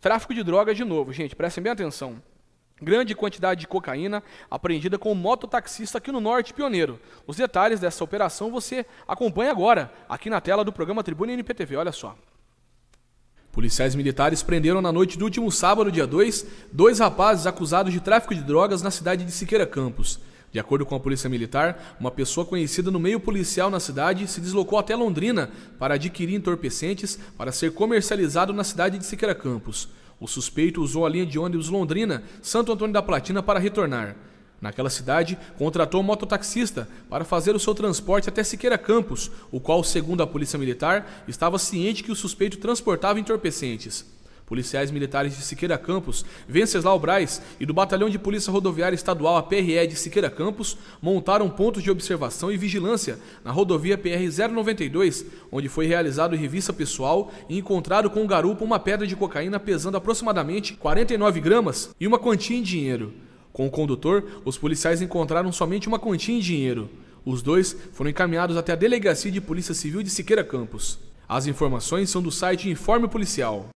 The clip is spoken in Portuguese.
Tráfico de drogas de novo, gente, prestem bem atenção. Grande quantidade de cocaína apreendida com um mototaxista aqui no Norte Pioneiro. Os detalhes dessa operação você acompanha agora, aqui na tela do programa Tribuna NPTV, olha só. Policiais militares prenderam na noite do último sábado, dia 2, dois rapazes acusados de tráfico de drogas na cidade de Siqueira Campos. De acordo com a Polícia Militar, uma pessoa conhecida no meio policial na cidade se deslocou até Londrina para adquirir entorpecentes para ser comercializado na cidade de Siqueira Campos. O suspeito usou a linha de ônibus Londrina, Santo Antônio da Platina para retornar. Naquela cidade, contratou um mototaxista para fazer o seu transporte até Siqueira Campos, o qual, segundo a Polícia Militar, estava ciente que o suspeito transportava entorpecentes policiais militares de Siqueira Campos, Venceslau Braz e do Batalhão de Polícia Rodoviária Estadual, a PRE de Siqueira Campos, montaram pontos de observação e vigilância na rodovia PR-092, onde foi realizado revista pessoal e encontrado com o garupa uma pedra de cocaína pesando aproximadamente 49 gramas e uma quantia em dinheiro. Com o condutor, os policiais encontraram somente uma quantia em dinheiro. Os dois foram encaminhados até a Delegacia de Polícia Civil de Siqueira Campos. As informações são do site Informe Policial.